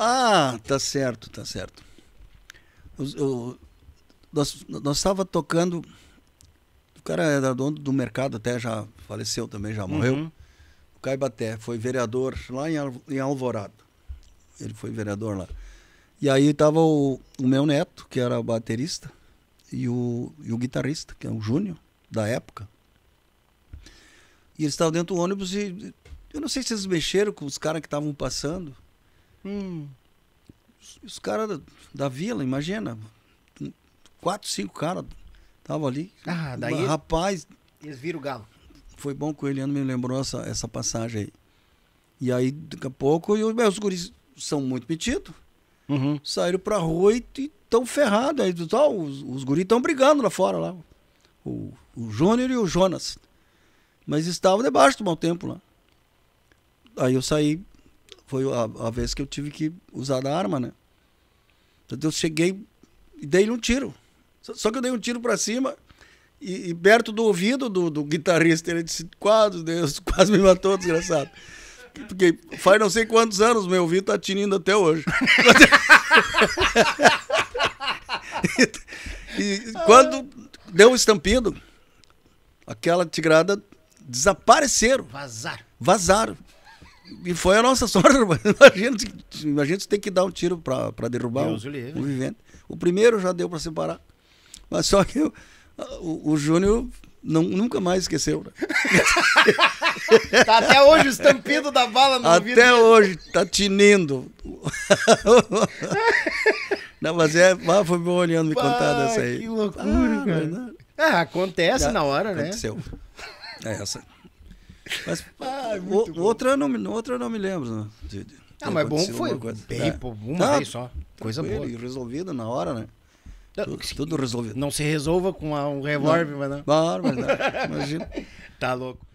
Ah, tá certo, tá certo. nós, nós estava tocando. O cara era dono do mercado, até já faleceu também, já morreu. Uhum. O Caibaté foi vereador lá em, em Alvorada. Ele foi vereador lá. E aí estava o, o meu neto, que era baterista, e o, e o guitarrista, que é o Júnior, da época. E eles estavam dentro do ônibus e. Eu não sei se eles mexeram com os caras que estavam passando. Hum. Os, os caras da, da, vila, imagina. Quatro, cinco caras estavam ali. Ah, daí. rapaz. Eles viram o galo. Foi bom que o Eliano me lembrou essa, essa passagem aí. E aí, daqui a pouco, eu, os guris são muito metidos. Uhum. Saíram pra rua e estão ferrados. Aí, tá, os, os guris estão brigando lá fora, lá. O, o Júnior e o Jonas. Mas estavam debaixo do mau tempo lá. Aí eu saí foi a, a vez que eu tive que usar a arma, né? Então eu cheguei e dei-lhe um tiro. Só, só, que eu dei um tiro para cima e, e, perto do ouvido do, do guitarrista. Ele disse: quase, Deus, quase me matou, desgraçado. Porque faz não sei quantos anos meu ouvido tá tinindo até hoje. e, e quando deu o um estampido, aquela tigrada desapareceram. Vazaram. Vazaram. E foi a nossa sorte, imagina imagina a gente tem que dar um tiro para derrubar o, o, vivente. O primeiro já deu para separar, mas só que o, o Júnior não, nunca mais esqueceu. Né? tá até hoje o estampido da bala no Até hoje, tá tinindo. não, mas é, foi bom olhando me contar dessa aí. Que loucura, ah, cara. Não, não. Ah, acontece Já, na hora, aconteceu. né? Aconteceu. É essa. Mas, ah, é muito o, bom. Outra não, me outra não me lembro. não né? De, de ah, mas bom foi bem, é. pô, uma vez só. Coisa boa. E resolvida na hora, né? Tudo, tudo, resolvido. Não se resolva com um revólver, mas não. Bárbaro, né? imagina. tá louco.